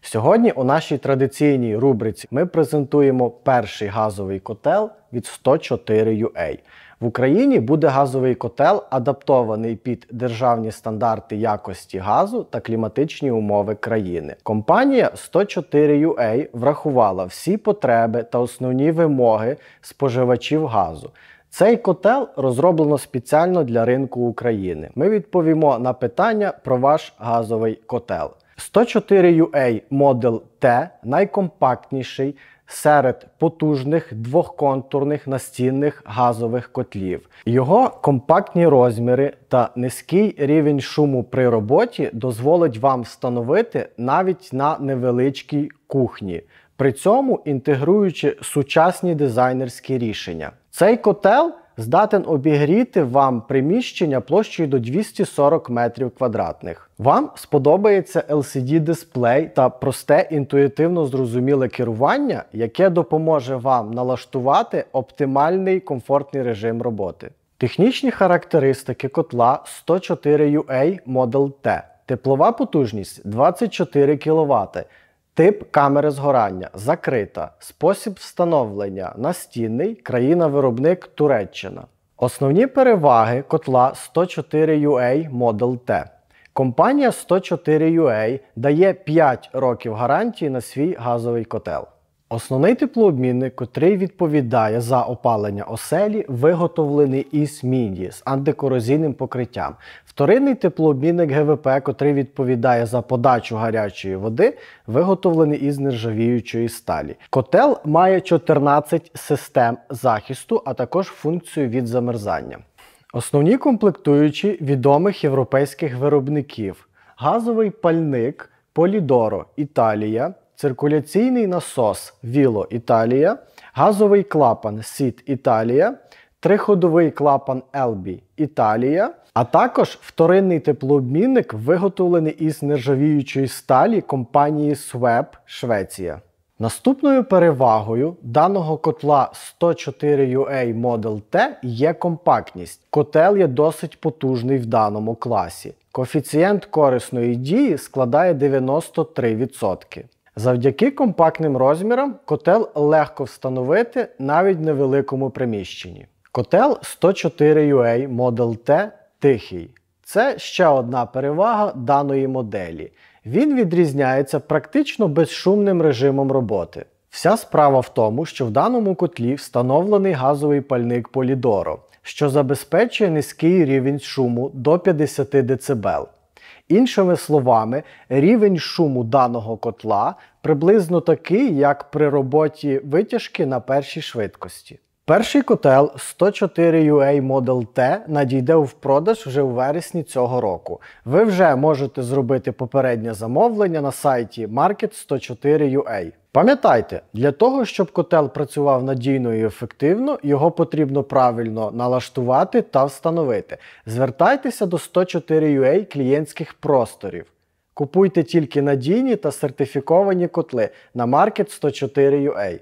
Сьогодні у нашій традиційній рубриці ми презентуємо перший газовий котел від 104UA. В Україні буде газовий котел, адаптований під державні стандарти якості газу та кліматичні умови країни. Компанія 104UA врахувала всі потреби та основні вимоги споживачів газу. Цей котел розроблено спеціально для ринку України. Ми відповімо на питання про ваш газовий котел. 104 UA Model T найкомпактніший серед потужних двохконтурних настінних газових котлів. Його компактні розміри та низький рівень шуму при роботі дозволить вам встановити навіть на невеличкій кухні, при цьому інтегруючи сучасні дизайнерські рішення. Цей котел здатен обігріти вам приміщення площею до 240 метрів квадратних. Вам сподобається LCD-дисплей та просте інтуїтивно зрозуміле керування, яке допоможе вам налаштувати оптимальний комфортний режим роботи. Технічні характеристики котла 104 UA Model T. Теплова потужність 24 кВт. Тип камери згорання закрита. Спосіб встановлення настінний країна-виробник Туреччина. Основні переваги котла 104UA Model T. Компанія 104UA дає 5 років гарантії на свій газовий котел. Основний теплообмінник, котрий відповідає за опалення оселі, виготовлений із мідії з антикорозійним покриттям. Вторинний теплообмінник ГВП, котрий відповідає за подачу гарячої води, виготовлений із нержавіючої сталі. Котел має 14 систем захисту, а також функцію від замерзання. Основні комплектуючі відомих європейських виробників: газовий пальник Полідоро Італія циркуляційний насос Віло Італія, газовий клапан Сіт Італія, триходовий клапан Елбі Італія, а також вторинний теплообмінник, виготовлений із нержавіючої сталі компанії Sweb Швеція. Наступною перевагою даного котла 104UA Model T є компактність. Котел є досить потужний в даному класі. Коефіцієнт корисної дії складає 93%. Завдяки компактним розмірам котел легко встановити навіть в невеликому приміщенні. Котел 104 UA Model T тихий. Це ще одна перевага даної моделі. Він відрізняється практично безшумним режимом роботи. Вся справа в тому, що в даному котлі встановлений газовий пальник Polidoro, що забезпечує низький рівень шуму до 50 дБ. Іншими словами, рівень шуму даного котла приблизно такий, як при роботі витяжки на першій швидкості. Перший котел 104 UA Model T надійде в продаж вже у вересні цього року. Ви вже можете зробити попереднє замовлення на сайті Market 104 UA. Пам'ятайте, для того, щоб котел працював надійно і ефективно, його потрібно правильно налаштувати та встановити. Звертайтеся до 104UA клієнтських просторів. Купуйте тільки надійні та сертифіковані котли на Market 104UA.